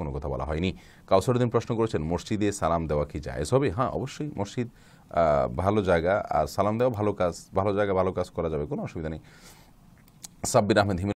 কোনো কথা বলা হয়নি কাউসারুদ্দিন প্রশ্ন করেছেন মসজিদে সালাম দেওয়া কি যায় হবে হ্যাঁ অবশ্যই মসজিদ ভালো জায়গা আর সালাম দেওয়া ভালো কাজ ভালো জায়গা ভালো কাজ করা যাবে কোনো অসুবিধা নেই সাব্বির আহমেদ